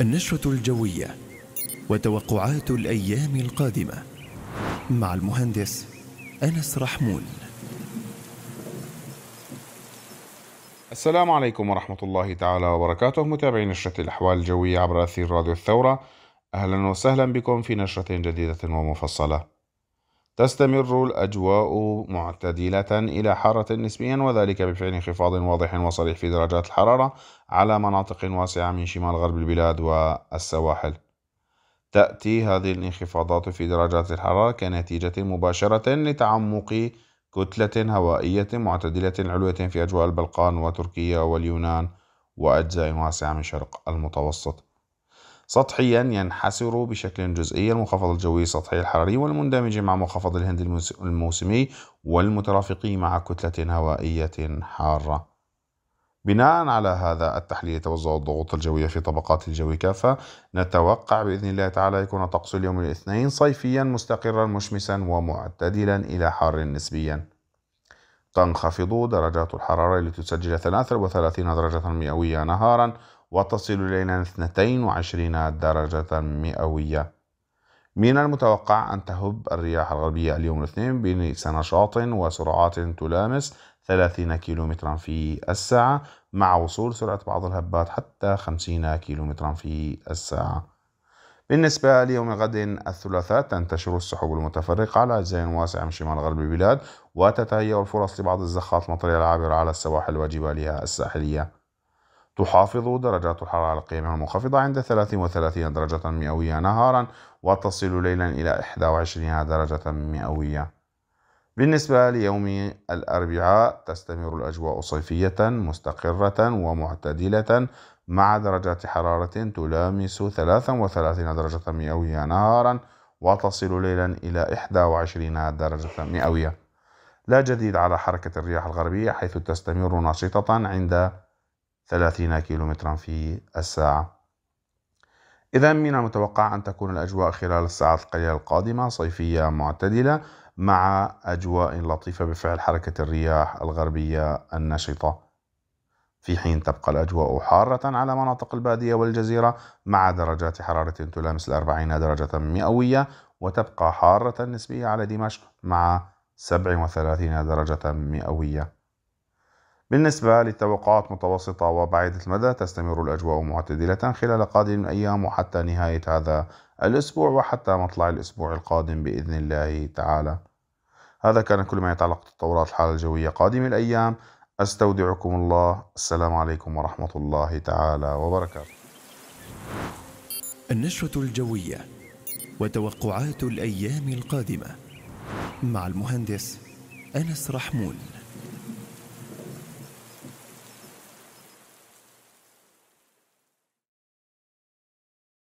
النشرة الجوية وتوقعات الأيام القادمة مع المهندس أنس رحمون السلام عليكم ورحمة الله تعالى وبركاته متابعي نشرة الأحوال الجوية عبر أثير راديو الثورة أهلا وسهلا بكم في نشرة جديدة ومفصلة تستمر الأجواء معتدلة إلى حارة نسبيا وذلك بفعل انخفاض واضح وصريح في درجات الحرارة على مناطق واسعة من شمال غرب البلاد والسواحل تأتي هذه الانخفاضات في درجات الحرارة كنتيجة مباشرة لتعمق كتلة هوائية معتدلة علوية في أجواء البلقان وتركيا واليونان وأجزاء واسعة من شرق المتوسط سطحيا ينحسر بشكل جزئي المنخفض الجوي السطحي الحراري والمندمج مع منخفض الهند الموسمي والمترافق مع كتلة هوائية حارة بناء على هذا التحليل توزع الضغوط الجوية في طبقات الجو كافة نتوقع بإذن الله تعالى يكون طقس اليوم الاثنين صيفيا مستقرا مشمسا ومعتدلا إلى حار نسبيا تنخفض درجات الحرارة لتسجل 33 درجة مئوية نهارا وتصل إلى 22 درجة مئوية من المتوقع أن تهب الرياح الغربية اليوم الاثنين بنشاط وسرعات تلامس 30 كيلومترا في الساعة مع وصول سرعة بعض الهبات حتى 50 كيلومترا في الساعة بالنسبة ليوم غد الثلاثاء تنتشر السحب المتفرقة على أجزاء واسعة من شمال غرب البلاد وتتهيأ الفرص لبعض الزخات المطرية العابرة على السواحل وجبالها الساحلية تحافظ درجات الحرارة القيمة المنخفضة عند 33 درجة مئوية نهارا وتصل ليلا إلى 21 درجة مئوية بالنسبة ليوم الأربعاء تستمر الأجواء صيفية مستقرة ومعتدلة مع درجات حرارة تلامس 33 درجة مئوية نهارا وتصل ليلا إلى 21 درجة مئوية لا جديد على حركة الرياح الغربية حيث تستمر نشطة عند 30 كيلومترا في الساعة إذا من المتوقع أن تكون الأجواء خلال الساعات القليلة القادمة صيفية معتدلة مع أجواء لطيفة بفعل حركة الرياح الغربية النشطة في حين تبقى الأجواء حارة على مناطق البادية والجزيرة مع درجات حرارة تلامس الأربعين درجة مئوية وتبقى حارة نسبية على دمشق مع 37 درجة مئوية بالنسبة للتوقعات متوسطة وبعيدة المدى تستمر الأجواء معتدلة خلال قادم الأيام وحتى نهاية هذا الأسبوع وحتى مطلع الأسبوع القادم بإذن الله تعالى هذا كان كل ما يتعلق بتطورات الحالة الجوية قادم الأيام أستودعكم الله السلام عليكم ورحمة الله تعالى وبركاته النشرة الجوية وتوقعات الأيام القادمة مع المهندس أنس رحمون